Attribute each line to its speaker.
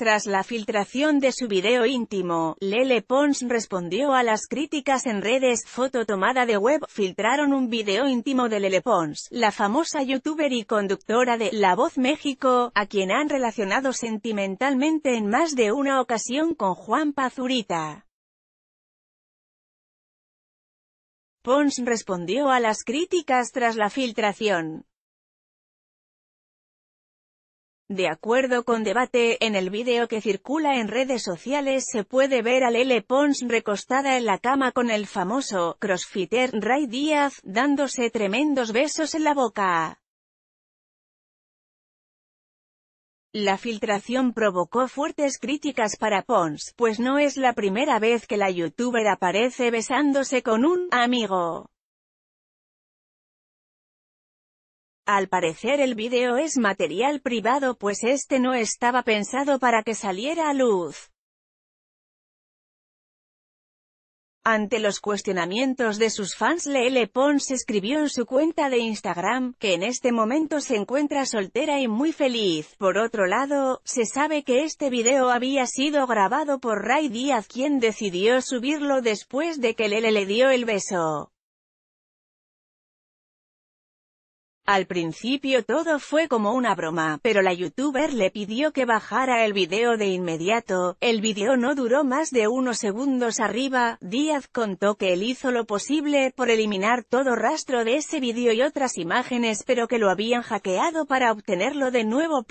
Speaker 1: Tras la filtración de su video íntimo, Lele Pons respondió a las críticas en redes. Foto tomada de web. Filtraron un video íntimo de Lele Pons, la famosa youtuber y conductora de La Voz México, a quien han relacionado sentimentalmente en más de una ocasión con Juan Pazurita. Pons respondió a las críticas tras la filtración. De acuerdo con debate, en el vídeo que circula en redes sociales se puede ver a Lele Pons recostada en la cama con el famoso crossfitter, Ray Díaz, dándose tremendos besos en la boca. La filtración provocó fuertes críticas para Pons, pues no es la primera vez que la youtuber aparece besándose con un amigo. Al parecer el video es material privado pues este no estaba pensado para que saliera a luz. Ante los cuestionamientos de sus fans Lele Pons escribió en su cuenta de Instagram, que en este momento se encuentra soltera y muy feliz. Por otro lado, se sabe que este video había sido grabado por Ray Díaz quien decidió subirlo después de que Lele le dio el beso. Al principio todo fue como una broma, pero la youtuber le pidió que bajara el video de inmediato, el video no duró más de unos segundos arriba, Díaz contó que él hizo lo posible por eliminar todo rastro de ese video y otras imágenes pero que lo habían hackeado para obtenerlo de nuevo.